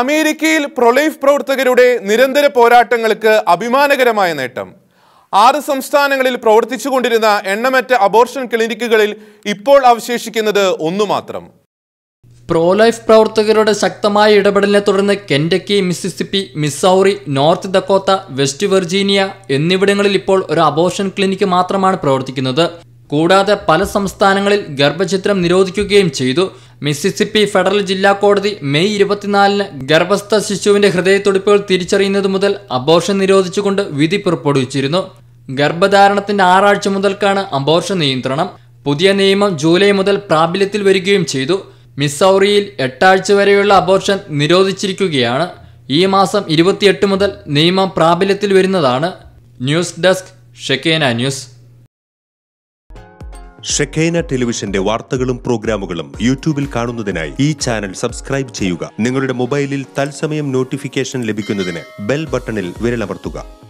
അമേരിക്കയിൽ പ്രൊലൈഫ് പ്രവർത്തകരുടെ നിരന്തര പോരാട്ടങ്ങൾക്ക് അഭിമാനകരമായ നേട്ടം ആറ് സംസ്ഥാനങ്ങളിൽ കൊണ്ടിരുന്ന എണ്ണമറ്റ അബോർഷൻ ക്ലിനിക്കുകളിൽ ഇപ്പോൾ അവശേഷിക്കുന്നത് ഒന്നു മാത്രം പ്രോലൈഫ് പ്രവർത്തകരുടെ ശക്തമായ ഇടപെടലിനെ തുടർന്ന് Kentucky Mississippi Missouri North Dakota West Virginia എന്നിവിടങ്ങളിൽ ഇപ്പോൾ ഒരു അബോർഷൻ ക്ലിനിക്ക് മാത്രമാണ് പ്രവർത്തിക്കുന്നത് കൂടാതെ പല സംസ്ഥാനങ്ങളിൽ ഗർഭചിത്രം നിരോധിക്കുകയും ചെയ്തു മിസിസിപ്പി ഫെഡറൽ ജില്ലാ കോടതി മെയ് ഇരുപത്തിനാലിന് ഗർഭസ്ഥ ശിശുവിന്റെ ഹൃദയത്തുടിപ്പുകൾ തിരിച്ചറിയുന്നത് മുതൽ അബോർഷൻ നിരോധിച്ചുകൊണ്ട് വിധി പുറപ്പെടുവിച്ചിരുന്നു ഗർഭധാരണത്തിന്റെ ആറാഴ്ച മുതൽക്കാണ് അബോർഷൻ നിയന്ത്രണം പുതിയ നിയമം ജൂലൈ മുതൽ പ്രാബല്യത്തിൽ വരികയും ചെയ്തു മിസൗറിയിൽ എട്ടാഴ്ച വരെയുള്ള അബോർഷൻ നിരോധിച്ചിരിക്കുകയാണ് ഈ മാസം ഇരുപത്തിയെട്ട് മുതൽ നിയമം പ്രാബല്യത്തിൽ വരുന്നതാണ് news desk Shekinah news Shekinah ടെലിവിഷന്റെ വാർത്തകളും പ്രോഗ്രാമുകളും യൂട്യൂബിൽ കാണുന്നതിനായി ഈ ചാനൽ സബ്സ്ക്രൈബ് ചെയ്യുക നിങ്ങളുടെ മൊബൈലിൽ തത്സമയം നോട്ടിഫിക്കേഷൻ ലഭിക്കുന്നതിന് ബെൽ ബട്ടണിൽ വിരലമർത്തുക